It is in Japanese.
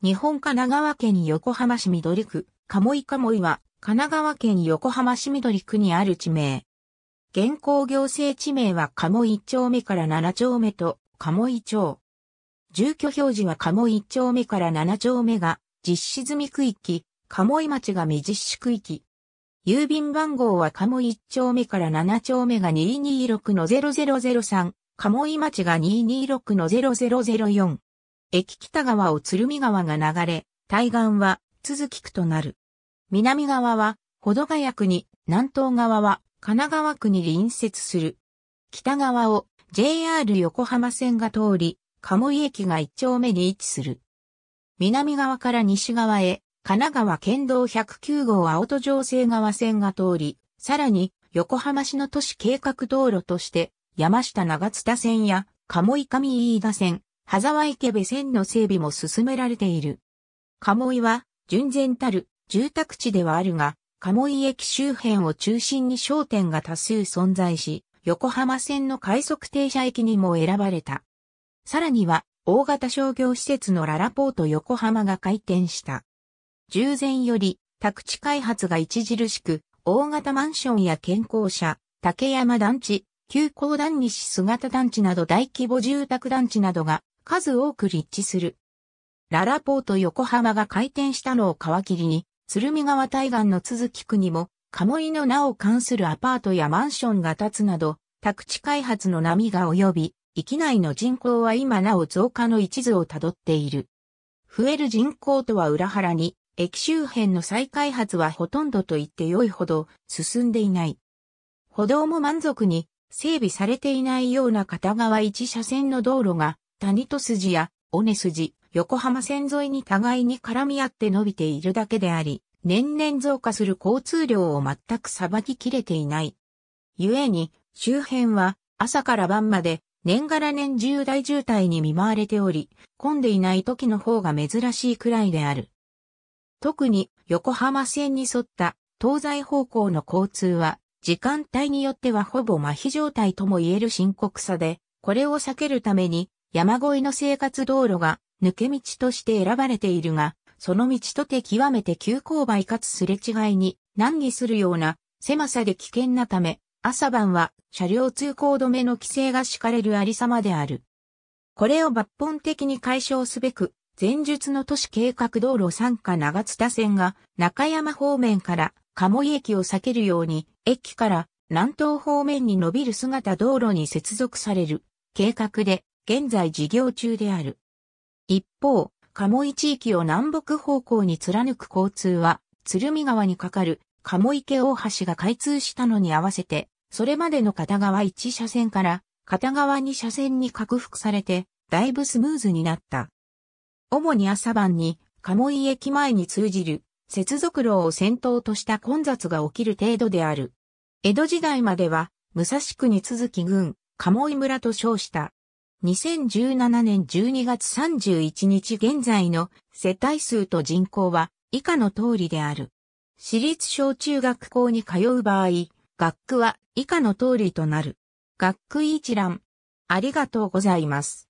日本神奈川県横浜市緑区、鴨居鴨居は、神奈川県横浜市緑区にある地名。現行行政地名は鴨1丁目から7丁目と、鴨居町。住居表示は鴨1丁目から7丁目が、実施済み区域、鴨居町が未実施区域。郵便番号は鴨1丁目から7丁目が226の0003、鴨居町が226の0004。駅北側を鶴見川が流れ、対岸は続き区となる。南側は保土ヶ谷区に、南東側は神奈川区に隣接する。北側を JR 横浜線が通り、鴨居駅が一丁目に位置する。南側から西側へ、神奈川県道109号青戸城西側線が通り、さらに横浜市の都市計画道路として、山下長津田線や鴨井上飯田線、羽沢池部線の整備も進められている。鴨居は、純然たる住宅地ではあるが、鴨居駅周辺を中心に商店が多数存在し、横浜線の快速停車駅にも選ばれた。さらには、大型商業施設のララポート横浜が開店した。従前より、宅地開発が著しく、大型マンションや健康者、竹山団地、旧行団西姿団地など大規模住宅団地などが数多く立地する。ララポート横浜が開店したのを皮切りに、鶴見川対岸の続き区にも、鴨居の名を冠するアパートやマンションが建つなど、宅地開発の波が及び、域内の人口は今なお増加の一途をたどっている。増える人口とは裏腹に、駅周辺の再開発はほとんどと言って良いほど進んでいない。歩道も満足に整備されていないような片側一車線の道路が谷と筋や尾根筋、横浜線沿いに互いに絡み合って伸びているだけであり、年々増加する交通量を全くさばききれていない。故に、周辺は朝から晩まで年がら年重大渋滞に見舞われており、混んでいない時の方が珍しいくらいである。特に横浜線に沿った東西方向の交通は、時間帯によってはほぼ麻痺状態とも言える深刻さで、これを避けるために山越えの生活道路が抜け道として選ばれているが、その道とて極めて急勾配かつすれ違いに難儀するような狭さで危険なため、朝晩は車両通行止めの規制が敷かれるありさまである。これを抜本的に解消すべく、前述の都市計画道路参加長津田線が中山方面から鴨井駅を避けるように、駅から南東方面に伸びる姿道路に接続される計画で、現在事業中である。一方、鴨居地域を南北方向に貫く交通は、鶴見川に架かる鴨池大橋が開通したのに合わせて、それまでの片側1車線から片側2車線に拡幅されて、だいぶスムーズになった。主に朝晩に鴨居駅前に通じる接続路を先頭とした混雑が起きる程度である。江戸時代までは、武蔵区に続き郡、鴨居村と称した。2017年12月31日現在の世帯数と人口は以下の通りである。私立小中学校に通う場合、学区は以下の通りとなる。学区一覧。ありがとうございます。